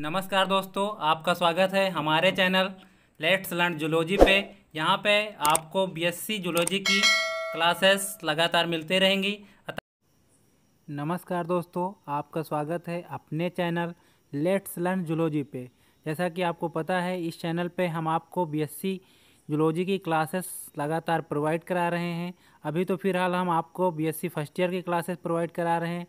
नमस्कार दोस्तों आपका स्वागत है हमारे चैनल लेट्स लर्न जुलॉजी पे यहाँ पे आपको बीएससी जुलॉजी की क्लासेस लगातार मिलते रहेंगी नमस्कार दोस्तों आपका स्वागत है अपने चैनल लेट्स लर्न जुलॉजी पे जैसा कि आपको पता है इस चैनल पे हम आपको बीएससी जुलॉजी की क्लासेस लगातार प्रोवाइड करा रहे हैं अभी तो फिलहाल हम आपको बीएससी फर्स्ट ईयर की क्लासेस प्रोवाइड करा रहे हैं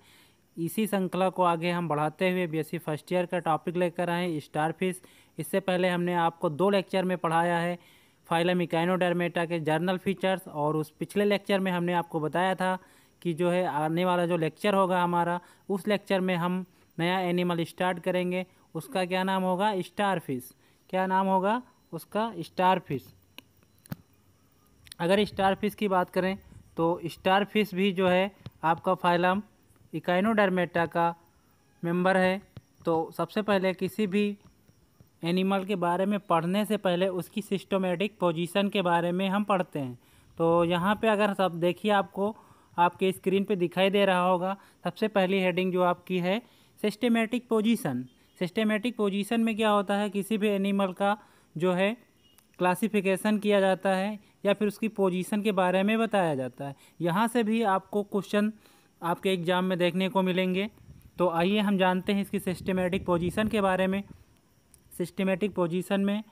इसी श्रृंखला को आगे हम बढ़ाते हुए बीएससी फर्स्ट ईयर का टॉपिक लेकर आए स्टार फिश इससे पहले हमने आपको दो लेक्चर में पढ़ाया है फाइलम फाइलमिकाइनोडर्मेटा के जर्नल फीचर्स और उस पिछले लेक्चर में हमने आपको बताया था कि जो है आने वाला जो लेक्चर होगा हमारा उस लेक्चर में हम नया एनिमल स्टार्ट करेंगे उसका क्या नाम होगा स्टार फिश क्या नाम होगा उसका स्टार फिश अगर स्टार फिश की बात करें तो स्टार फिश भी जो है आपका फाइलम इकाइनोडर्मेटा का मेंबर है तो सबसे पहले किसी भी एनिमल के बारे में पढ़ने से पहले उसकी सिस्टमेटिक पोजीशन के बारे में हम पढ़ते हैं तो यहाँ पे अगर सब देखिए आपको आपके स्क्रीन पे दिखाई दे रहा होगा सबसे पहली हेडिंग जो आपकी है सिस्टमेटिक पोजीशन सिस्टमेटिक पोजीशन में क्या होता है किसी भी एनिमल का जो है क्लासिफिकेशन किया जाता है या फिर उसकी पोजीशन के बारे में बताया जाता है यहाँ से भी आपको क्वेश्चन आपके एग्ज़ाम में देखने को मिलेंगे तो आइए हम जानते हैं इसकी सिस्टमेटिक पोजीशन के बारे में सिस्टमेटिक पोजीशन में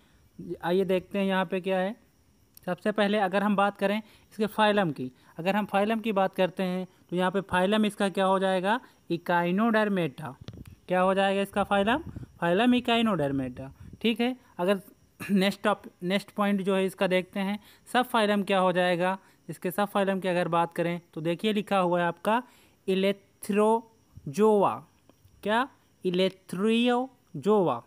आइए देखते हैं यहाँ पे क्या है सबसे पहले अगर हम बात करें इसके फाइलम की अगर हम फाइलम की बात करते हैं तो यहाँ पे फाइलम इसका क्या हो जाएगा इकाइनोडरमेटा क्या हो जाएगा इसका फाइलम फाइलम इकाइनोडरमेटा ठीक है अगर नेक्स्ट टॉप नेक्स्ट पॉइंट जो है इसका देखते हैं सब फाइलम क्या हो जाएगा इसके सब फाइलम की अगर बात करें तो देखिए लिखा हुआ है आपका इलेथ्रोजोवा क्या इलेथ्रियोजोवा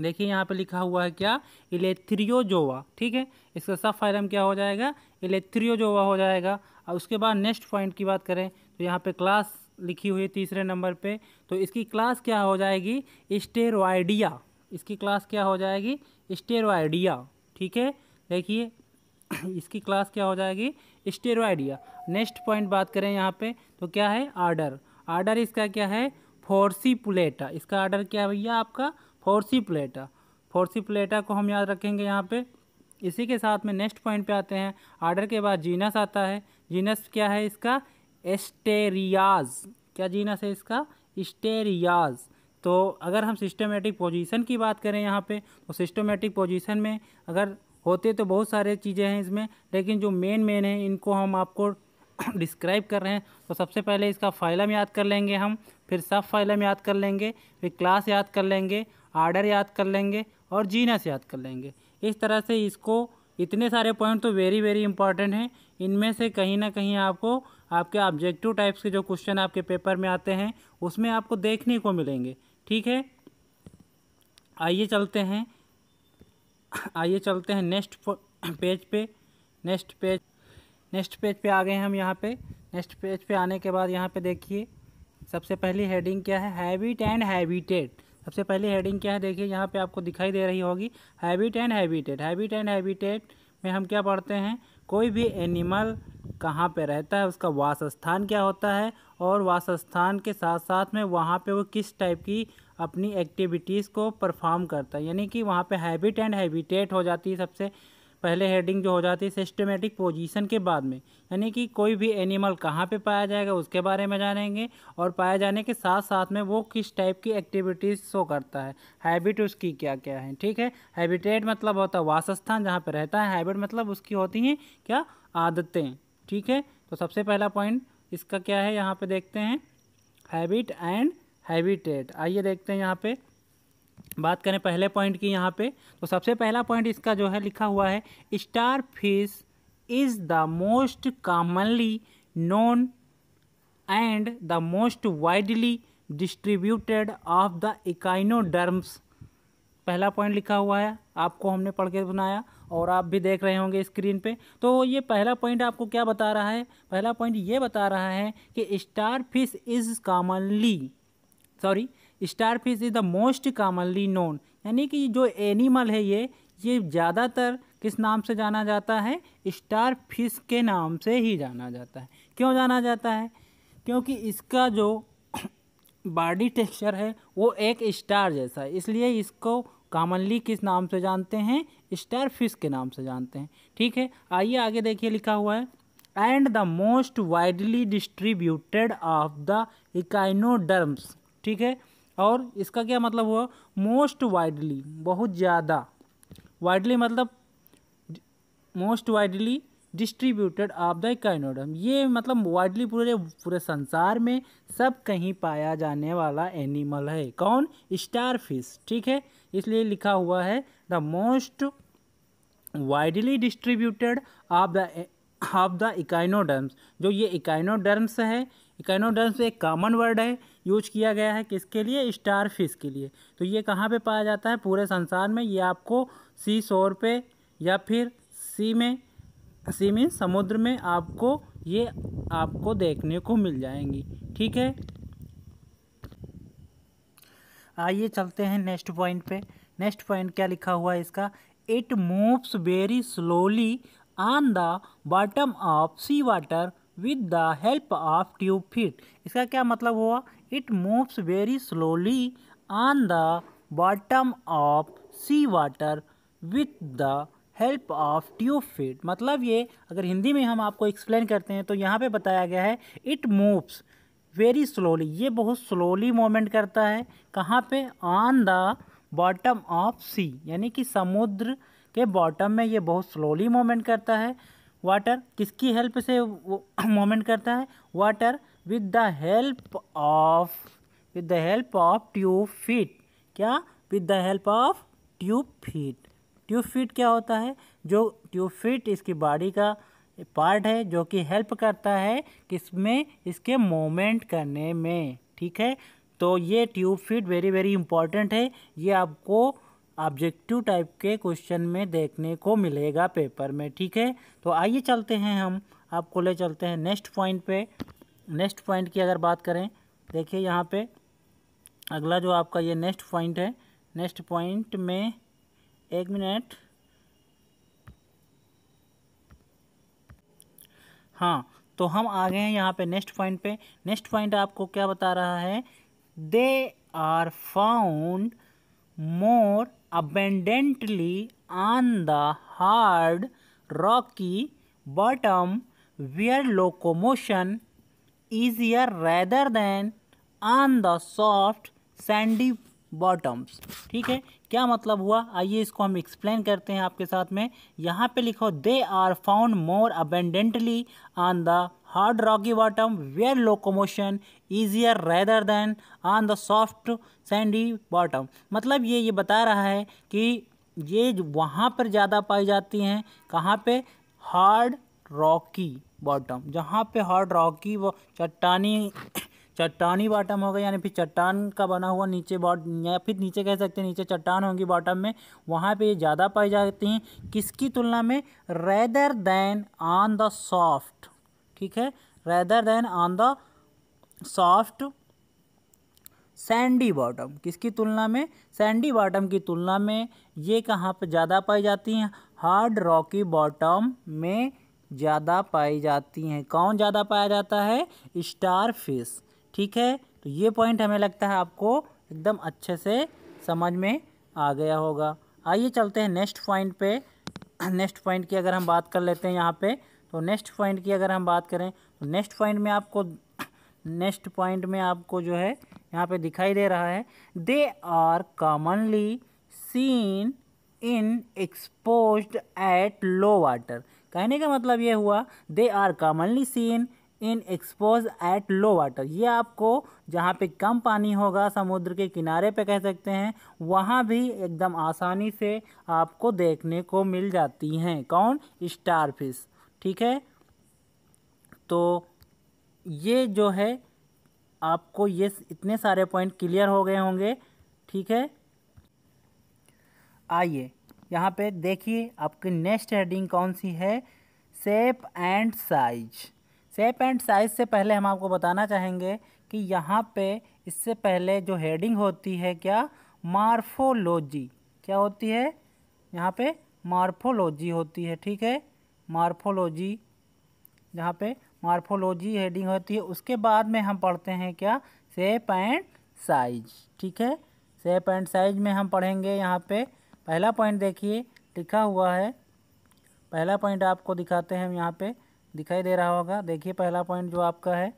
देखिए यहाँ पे लिखा हुआ है क्या इलेथ्रियोजोवा ठीक है इसका सब फाइलम क्या हो जाएगा इलेथ्रियोजोवा हो जाएगा और उसके बाद नेक्स्ट पॉइंट की बात करें तो यहाँ पे क्लास लिखी हुई तीसरे नंबर पे तो इसकी क्लास क्या हो जाएगी स्टेरॉइडिया इसकी क्लास क्या हो जाएगी स्टेरॉइडिया ठीक है देखिए इसकी क्लास क्या हो जाएगी स्टेरॉइडिया नेक्स्ट पॉइंट बात करें यहाँ पे तो क्या है आर्डर आर्डर इसका क्या है फोर्सी प्लेटा इसका आर्डर क्या है भैया आपका फोर्सी प्लेटा फोर्सी प्लेटा को हम याद रखेंगे यहाँ पे इसी के साथ में नेक्स्ट पॉइंट पे आते हैं आर्डर के बाद जीनस आता है जीनस क्या है इसका एस्टेरियाज क्या जीनस है इसका इस्टेरियाज तो अगर हम सिस्टमेटिक पोजीशन की बात करें यहाँ पे तो सिस्टमेटिक पोजीशन में अगर होते तो बहुत सारे चीज़ें हैं इसमें लेकिन जो मेन मेन हैं इनको हम आपको डिस्क्राइब कर रहे हैं तो सबसे पहले इसका फाइलम याद कर लेंगे हम फिर सब फाइलम याद कर लेंगे फिर क्लास याद कर लेंगे आर्डर याद कर लेंगे और जीनस याद कर लेंगे इस तरह से इसको इतने सारे पॉइंट तो वेरी वेरी इंपॉर्टेंट हैं इनमें से कहीं ना कहीं आपको आपके ऑब्जेक्टिव टाइप्स के जो क्वेश्चन आपके पेपर में आते हैं उसमें आपको देखने को मिलेंगे ठीक है आइए चलते हैं आइए चलते हैं नेक्स्ट पेज पे नेक्स्ट पेज नेक्स्ट पेज पे आ गए हम यहाँ पे नेक्स्ट पेज पे आने के बाद यहाँ पे देखिए सबसे पहली हेडिंग क्या है हैबिट एंड हैबिटेड सबसे पहली हेडिंग क्या है देखिए यहाँ पे आपको दिखाई दे रही होगी habit and habitat habit and habitat में हम क्या पढ़ते हैं कोई भी एनिमल कहाँ पे रहता है उसका वास स्थान क्या होता है और वास स्थान के साथ साथ में वहाँ पे वो किस टाइप की अपनी एक्टिविटीज़ को परफॉर्म करता है यानी कि वहाँ पे हैबिट एंड हैबिटेट हो जाती है सबसे पहले हेडिंग जो हो जाती है सिस्टमेटिक पोजीशन के बाद में यानी कि कोई भी एनिमल कहाँ पे पाया जाएगा उसके बारे में जानेंगे और पाए जाने के साथ साथ में वो किस टाइप की एक्टिविटीज़ शो करता है हैबिट उसकी क्या क्या है ठीक है हैबिटेट मतलब होता है वासस्थान जहाँ पर रहता है हैबिट मतलब उसकी होती हैं क्या आदतें ठीक है तो सबसे पहला पॉइंट इसका क्या है यहाँ पर देखते हैं हैबिट एंड हैबिटेट आइए देखते हैं यहाँ पे बात करें पहले पॉइंट की यहाँ पे तो सबसे पहला पॉइंट इसका जो है लिखा हुआ है star fish is the most commonly known and the most widely distributed of the echinoderms पहला पॉइंट लिखा हुआ है आपको हमने पढ़ के सुनाया और आप भी देख रहे होंगे स्क्रीन पे तो ये पहला पॉइंट आपको क्या बता रहा है पहला पॉइंट ये बता रहा है कि star fish is commonly sorry star fish is the most commonly known यानी कि जो एनिमल है ये ये ज़्यादातर किस नाम से जाना जाता है स्टार फिश के नाम से ही जाना जाता है क्यों जाना जाता है क्योंकि इसका जो बॉडी टेक्सचर है वो एक स्टार जैसा है इसलिए इसको कॉमनली किस नाम से जानते हैं स्टार फिश के नाम से जानते हैं ठीक है आइए आगे देखिए लिखा हुआ है and the most widely distributed of the echinoderms ठीक है और इसका क्या मतलब हुआ मोस्ट वाइडली बहुत ज़्यादा वाइडली मतलब most widely distributed of the echinoderm ये मतलब वाइडली पूरे पूरे संसार में सब कहीं पाया जाने वाला एनिमल है कौन स्टार फिश ठीक है इसलिए लिखा हुआ है the most widely distributed of the of the echinoderms जो ये इकाइनोडर्म्स है इकाइनोडर्म्स एक कॉमन वर्ड है यूज किया गया है किसके लिए स्टार फिश के लिए तो ये कहाँ पे पाया जाता है पूरे संसार में ये आपको सी शोर पे या फिर सी में सी में समुद्र में आपको ये आपको देखने को मिल जाएंगी ठीक है आइए चलते हैं नेक्स्ट पॉइंट पे नेक्स्ट पॉइंट क्या लिखा हुआ है इसका it moves very slowly on the bottom of sea water with the help of tube feet इसका क्या मतलब हुआ it moves very slowly on the bottom of sea water with the help of tube feet मतलब ये अगर हिंदी में हम आपको एक्सप्लेन करते हैं तो यहाँ पे बताया गया है इट मूव्स वेरी स्लोली ये बहुत स्लोली मोमेंट करता है कहाँ पे on the bottom of sea यानी कि समुद्र के बॉटम में ये बहुत स्लोली मोमेंट करता है वाटर किसकी हेल्प से मोमेंट करता है water with the help of with the help of tube feet क्या with the help of tube feet tube feet क्या होता है जो ट्यूब फीट इसकी बॉडी का पार्ट है जो कि हेल्प करता है किसमें इसके मोमेंट करने में ठीक है तो ये tube feet very very important है ये आपको ऑब्जेक्टिव टाइप के क्वेश्चन में देखने को मिलेगा पेपर में ठीक है तो आइए चलते हैं हम आपको ले चलते हैं नेक्स्ट पॉइंट पे नेक्स्ट पॉइंट की अगर बात करें देखिए यहाँ पे अगला जो आपका ये नेक्स्ट पॉइंट है नेक्स्ट पॉइंट में एक मिनट हाँ तो हम आ गए हैं यहाँ पे नेक्स्ट पॉइंट पे नेक्स्ट पॉइंट आपको क्या बता रहा है they are found more abundantly on the hard rocky bottom where locomotion easier rather than on the soft sandy bottoms ठीक है क्या मतलब हुआ आइए इसको हम एक्सप्लेन करते हैं आपके साथ में यहाँ पे लिखो they are found more abundantly on the hard rocky bottom where locomotion easier rather than on the soft sandy bottom मतलब ये ये बता रहा है कि ये वहाँ पर ज़्यादा पाई जाती हैं कहाँ पे हार्ड रॉकी बॉटम जहाँ पे हार्ड रॉकी वो चट्टानी चट्टानी बॉटम होगा यानी फिर चट्टान का बना हुआ नीचे बॉट या फिर नीचे कह सकते हैं नीचे चट्टान होगी बॉटम में वहाँ पे ये ज़्यादा पाई जाती हैं किसकी तुलना में rather than on the soft ठीक है rather than on the soft sandy bottom किसकी तुलना में सैंडी बॉटम की तुलना में ये कहाँ पर ज़्यादा पाई जाती हैं हार्ड रॉकी बॉटम में ज़्यादा पाई जाती हैं कौन ज़्यादा पाया जाता है स्टार फिश ठीक है तो ये पॉइंट हमें लगता है आपको एकदम अच्छे से समझ में आ गया होगा आइए चलते हैं नेक्स्ट पॉइंट पे नेक्स्ट पॉइंट की अगर हम बात कर लेते हैं यहाँ पे तो नेक्स्ट पॉइंट की अगर हम बात करें तो नेक्स्ट पॉइंट में आपको नेक्स्ट पॉइंट में आपको जो है यहाँ पे दिखाई दे रहा है they are commonly seen in expose at low water कहने का मतलब ये हुआ they are commonly seen in expose at low water ये आपको जहाँ पे कम पानी होगा समुद्र के किनारे पे कह सकते हैं वहाँ भी एकदम आसानी से आपको देखने को मिल जाती हैं कौन स्टार फिश ठीक है तो ये जो है आपको ये इतने सारे पॉइंट क्लियर हो गए होंगे ठीक है आइए यहाँ पे देखिए आपकी नेक्स्ट हेडिंग कौन सी है shape and size shape and size से पहले हम आपको बताना चाहेंगे कि यहाँ पे इससे पहले जो हेडिंग होती है क्या मार्फोलॉजी क्या होती है यहाँ पे मार्फोलॉजी होती है ठीक है मार्फोलॉजी जहाँ पे मार्फोलॉजी हेडिंग होती है उसके बाद में हम पढ़ते हैं क्या सेप एंड साइज ठीक है सेप एंड साइज में हम पढ़ेंगे यहाँ पे पहला पॉइंट देखिए लिखा हुआ है पहला पॉइंट आपको दिखाते हैं हम यहाँ पे दिखाई दे रहा होगा देखिए पहला पॉइंट जो आपका है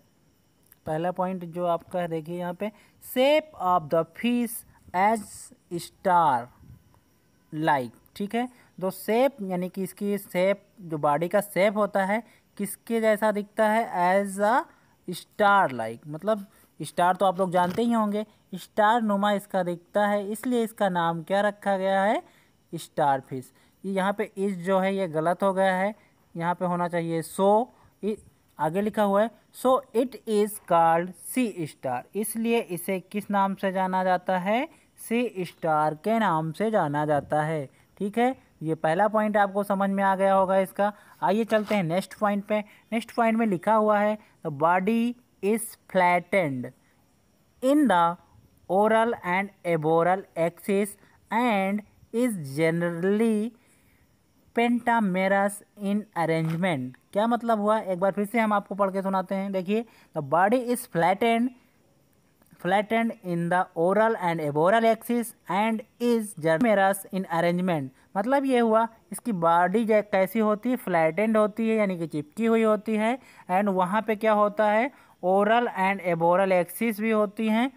पहला पॉइंट जो आपका है देखिए यहाँ पे shape of the fish as star like ठीक है दो तो सेप यानी कि इसकी सेप जो बॉडी का सेप होता है किसके जैसा दिखता है एज अ स्टार लाइक मतलब स्टार तो आप लोग जानते ही होंगे स्टार नुमा इसका दिखता है इसलिए इसका नाम क्या रखा गया है स्टार फिश ये यहाँ पे इस जो है ये गलत हो गया है यहाँ पे होना चाहिए सो आगे लिखा हुआ है so it is called sea star इसलिए इसे किस नाम से जाना जाता है सी स्टार के नाम से जाना जाता है ठीक है ये पहला पॉइंट आपको समझ में आ गया होगा इसका आइए चलते हैं नेक्स्ट पॉइंट पे नेक्स्ट पॉइंट में लिखा हुआ है the body is flattened in the oral and aboral axis and is generally pentamerous in arrangement क्या मतलब हुआ एक बार फिर से हम आपको पढ़ के सुनाते हैं देखिए the body is flattened flattened in the oral and aboral axis and is germerous in arrangement मतलब ये हुआ इसकी बॉडी कैसी होती है फ्लैटेंड होती है यानी कि चिपकी हुई होती है एंड वहाँ पे क्या होता है ओरल एंड एबोरल एक्सिस भी होती हैं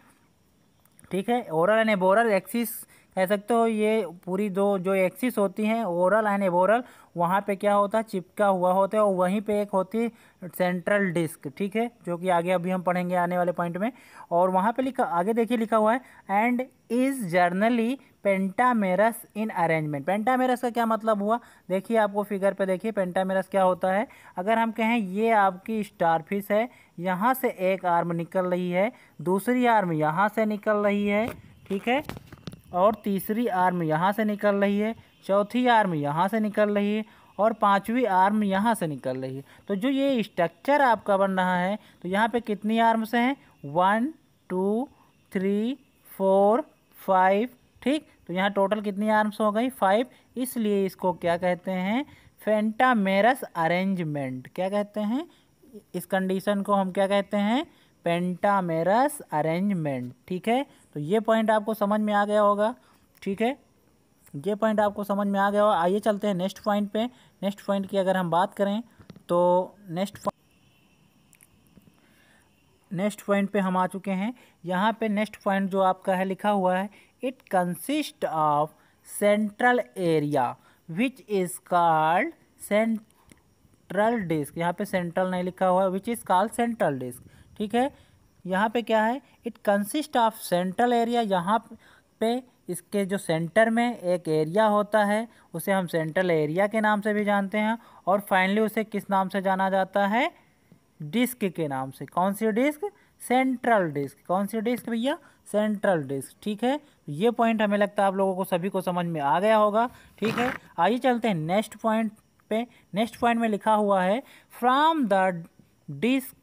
ठीक है ओरल एंड एबोरल एक्सिस कह सकते हो ये पूरी दो जो एक्सिस होती हैं ओरल एंड एवोरल वहाँ पे क्या होता है चिपका हुआ होता है और वहीं पे एक होती है सेंट्रल डिस्क ठीक है जो कि आगे अभी हम पढ़ेंगे आने वाले पॉइंट में और वहाँ पे लिखा आगे देखिए लिखा हुआ है and is generally pentamerous in arrangement pentamerous का क्या मतलब हुआ देखिए आपको फिगर पे देखिए पेंटामेरस क्या होता है अगर हम कहें ये आपकी स्टारफिश है यहाँ से एक आर्म निकल रही है दूसरी आर्म यहाँ से निकल रही है ठीक है और तीसरी आर्म यहाँ से निकल रही है चौथी आर्म यहाँ से निकल रही है और पांचवी आर्म यहाँ से निकल रही है तो जो ये स्ट्रक्चर आपका बन रहा है तो यहाँ पे कितनी आर्म्स हैं one two three four five ठीक तो यहाँ टोटल कितनी आर्म्स हो गई फाइव इसलिए इसको क्या कहते हैं फेंटामेरस अरेंजमेंट क्या कहते हैं इस कंडीशन को हम क्या कहते हैं पेंटामेरस अरेंजमेंट ठीक है तो ये पॉइंट आपको समझ में आ गया होगा ठीक है ये पॉइंट आपको समझ में आ गया होगा आइए चलते हैं नेक्स्ट पॉइंट पे नेक्स्ट पॉइंट की अगर हम बात करें तो नेक्स्ट नेक्स्ट पॉइंट पे हम आ चुके हैं यहाँ पे नेक्स्ट पॉइंट जो आपका है लिखा हुआ है it consist of central area which is called central disc यहाँ पे सेंट्रल नहीं लिखा हुआ है which is called central disc ठीक है यहाँ पे क्या है it consist of central area यहाँ पे इसके जो सेंटर में एक एरिया होता है उसे हम सेंट्रल एरिया के नाम से भी जानते हैं और फाइनली उसे किस नाम से जाना जाता है डिस्क के नाम से कौन सी डिस्क सेंट्रल डिस्क कौन सी डिस्क भैया सेंट्रल डिस्क ठीक है ये पॉइंट हमें लगता है आप लोगों को सभी को समझ में आ गया होगा ठीक है आइए चलते हैं नेक्स्ट पॉइंट पे नेक्स्ट पॉइंट में लिखा हुआ है from the disc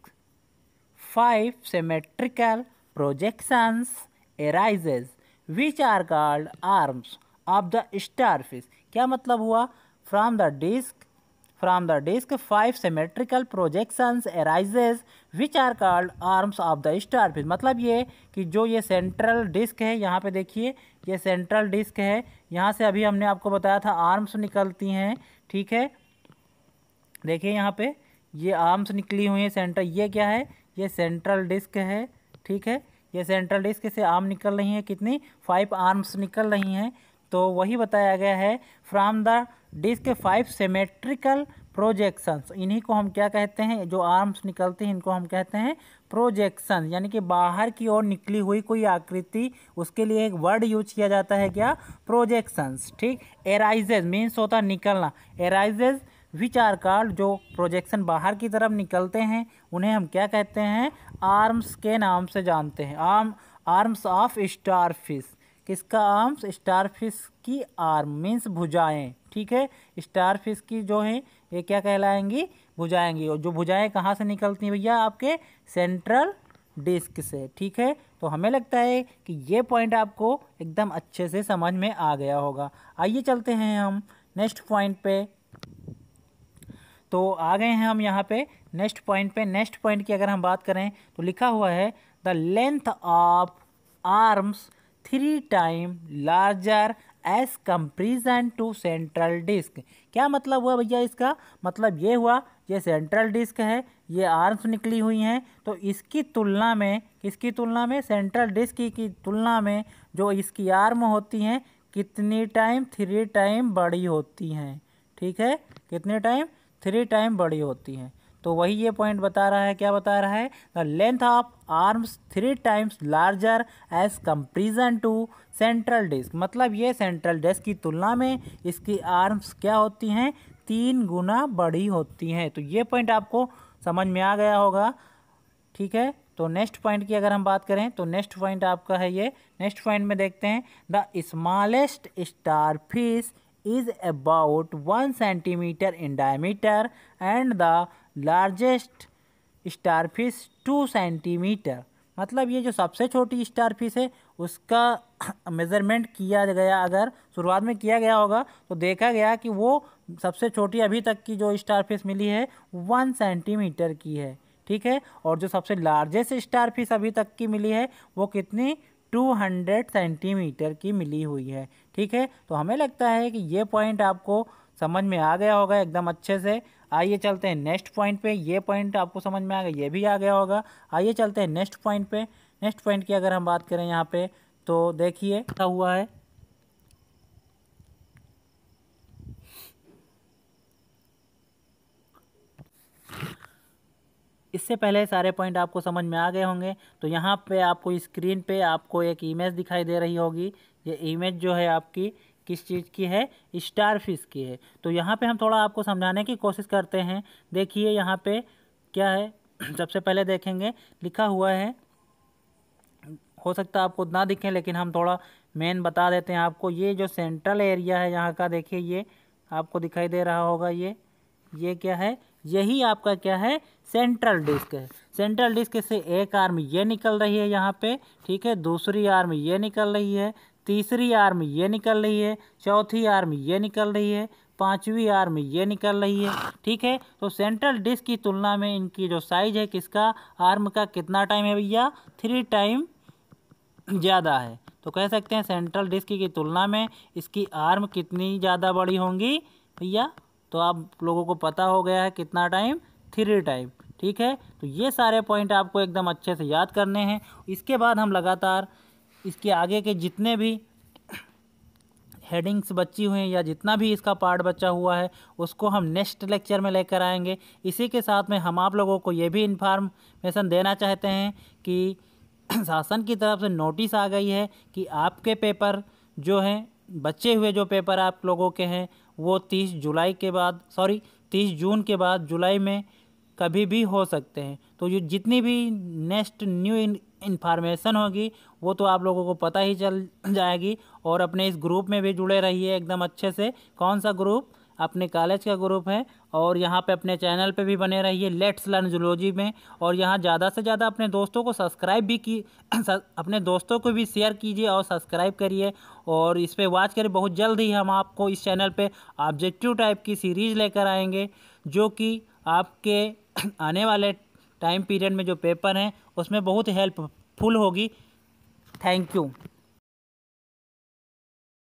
five symmetrical projections arises which are called arms of the starfish क्या मतलब हुआ from the disk from the disk five symmetrical projections arises which are called arms of the starfish मतलब ये कि जो ये central disk है यहाँ पे देखिए ये central disk है यहाँ से अभी हमने आपको बताया था arms निकलती हैं ठीक है देखिए यहाँ पे ये आर्म्स निकली हुई है सेंटर ये क्या है ये सेंट्रल डिस्क है ठीक है ये सेंट्रल डिस्क से आर्म निकल रही हैं कितनी फाइव आर्म्स निकल रही हैं तो वही बताया गया है from the disc five symmetrical projections इन्हीं को हम क्या कहते हैं जो आर्म्स निकलते हैं इनको हम कहते हैं प्रोजेक्शन यानी कि बाहर की ओर निकली हुई कोई आकृति उसके लिए एक वर्ड यूज किया जाता है क्या प्रोजेक्शंस ठीक एराइजेज मीन्स होता निकलना एराइजेज विच आर कार्ड जो प्रोजेक्शन बाहर की तरफ निकलते हैं उन्हें हम क्या कहते हैं आर्म्स के नाम से जानते हैं arm arms of star fish किसका आर्म्स स्टार फिश की आर्म मीन्स भुजाएं ठीक है स्टार फिश की जो है ये क्या कहलाएंगी भुजाएंगी और जो भुजाएं कहाँ से निकलती हैं भैया आपके सेंट्रल डिस्क से ठीक है तो हमें लगता है कि ये पॉइंट आपको एकदम अच्छे से समझ में आ गया होगा आइए चलते हैं हम नेक्स्ट पॉइंट पे तो आ गए हैं हम यहाँ पे नेक्स्ट पॉइंट पे नेक्स्ट पॉइंट की अगर हम बात करें तो लिखा हुआ है the length of arms three time larger as comparison to central disc क्या मतलब हुआ भैया इसका मतलब ये हुआ ये सेंट्रल डिस्क है ये आर्म्स निकली हुई हैं तो इसकी तुलना में किसकी तुलना में सेंट्रल डिस्क की तुलना में जो इसकी आर्म होती हैं कितनी टाइम थ्री टाइम बड़ी होती हैं ठीक है कितने टाइम थ्री टाइम बड़ी होती हैं तो वही ये पॉइंट बता रहा है क्या बता रहा है the length of arms three times larger as comparison to central disc मतलब ये सेंट्रल डिस्क की तुलना में इसकी आर्म्स क्या होती हैं तीन गुना बड़ी होती हैं तो ये पॉइंट आपको समझ में आ गया होगा ठीक है तो नेक्स्ट पॉइंट की अगर हम बात करें तो नेक्स्ट पॉइंट आपका है ये नेक्स्ट पॉइंट में देखते हैं the smallest star fish is about 1 inch in diameter and the largest starfish 2 centimetre मतलब ये जो सबसे छोटी स्टारफिश है उसका मेज़रमेंट किया गया अगर शुरुआत में किया गया होगा तो देखा गया कि वो सबसे छोटी अभी तक की जो स्टारफिश मिली है वन सेंटीमीटर की है ठीक है और जो सबसे लार्जेस्ट स्टारफिश अभी तक की मिली है वो कितनी 200 सेंटीमीटर की मिली हुई है ठीक है तो हमें लगता है कि ये पॉइंट आपको समझ में आ गया होगा एकदम अच्छे से आइए चलते हैं नेक्स्ट पॉइंट पे ये पॉइंट आपको समझ में आ गया ये भी आ गया होगा आइए चलते हैं नेक्स्ट पॉइंट पे नेक्स्ट पॉइंट की अगर हम बात करें यहाँ पे तो देखिए हुआ है इससे पहले सारे पॉइंट आपको समझ में आ गए होंगे तो यहाँ पे आपको स्क्रीन पे आपको एक इमेज दिखाई दे रही होगी ये इमेज जो है आपकी किस चीज़ की है स्टार फिश की है तो यहाँ पे हम थोड़ा आपको समझाने की कोशिश करते हैं देखिए यहाँ पे क्या है सबसे पहले देखेंगे लिखा हुआ है हो सकता है आपको ना दिखें लेकिन हम थोड़ा मेन बता देते हैं आपको ये जो सेंट्रल एरिया है यहाँ का देखिए ये आपको दिखाई दे रहा होगा ये ये क्या है यही आपका क्या है सेंट्रल डिस्क है सेंट्रल डिस्क से एक आर्म ये निकल रही है यहाँ पे ठीक है दूसरी आर्म ये निकल रही है तीसरी आर्म ये निकल रही है चौथी आर्म ये निकल रही है पांचवी आर्म ये निकल रही है ठीक है तो सेंट्रल डिस्क की तुलना में इनकी जो साइज है किसका आर्म का कितना टाइम है भैया थ्री टाइम ज़्यादा है तो कह सकते हैं सेंट्रल डिस्क की तुलना में इसकी आर्म कितनी ज़्यादा बड़ी होंगी भैया तो आप लोगों को पता हो गया है कितना टाइम थ्री टाइम ठीक है तो ये सारे पॉइंट आपको एकदम अच्छे से याद करने हैं इसके बाद हम लगातार इसके आगे के जितने भी हेडिंग्स बची हुई हैं या जितना भी इसका पार्ट बचा हुआ है उसको हम नेक्स्ट लेक्चर में लेकर आएंगे इसी के साथ में हम आप लोगों को ये भी इन्फॉर्मेशन देना चाहते हैं कि शासन की तरफ से नोटिस आ गई है कि आपके पेपर जो हैं बचे हुए जो पेपर आप लोगों के हैं वो तीस जुलाई के बाद सॉरी तीस जून के बाद जुलाई में कभी भी हो सकते हैं तो ये जितनी भी नेक्स्ट न्यू इन्फॉर्मेशन होगी वो तो आप लोगों को पता ही चल जाएगी और अपने इस ग्रुप में भी जुड़े रहिए एकदम अच्छे से कौन सा ग्रुप अपने कॉलेज का ग्रुप है और यहाँ पे अपने चैनल पे भी बने रहिए लेट्स लर्न जुलोजी में और यहाँ ज़्यादा से ज़्यादा अपने दोस्तों को सब्सक्राइब भी की अपने दोस्तों को भी शेयर कीजिए और सब्सक्राइब करिए और इस पर वॉच करिए बहुत जल्द ही हम आपको इस चैनल पर ऑब्जेक्टिव टाइप की सीरीज़ लेकर आएंगे जो कि आपके आने वाले टाइम पीरियड में जो पेपर हैं उसमें बहुत हेल्पफुल होगी थैंक यू